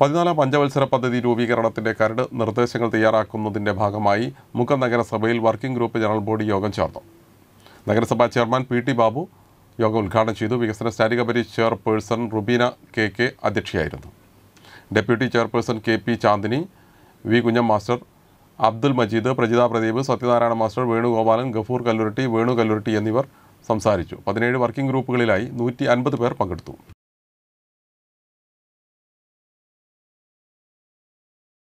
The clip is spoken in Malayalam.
പതിനാലാം പഞ്ചവത്സര പദ്ധതി രൂപീകരണത്തിന്റെ കരട് നിർദ്ദേശങ്ങൾ തയ്യാറാക്കുന്നതിന്റെ ഭാഗമായി മുക്കം നഗരസഭയിൽ വർക്കിംഗ് ഗ്രൂപ്പ് ജനറൽ ബോഡി യോഗം ചേർന്നു നഗരസഭാ ചെയർമാൻ പി ടി ബാബു യോഗം ഉദ്ഘാടനം ചെയ്തു വികസന standing committee chairperson Rubeena K K അധ്യക്ഷയായിരുന്നു deputy chairperson K P Chandini V Kunjam master Abdul Majeed Prajitha Pradeep Sathyanarayana master Venugopalan Gafoor Kallurutti Venu Kallurutti എന്നിവർ സംസാരിച്ചു പതിനേഴ് വർക്കിംഗ് ഗ്രൂപ്പുകളിലായി നൂറ്റി അൻപത് പേർ പങ്കെടുത്തു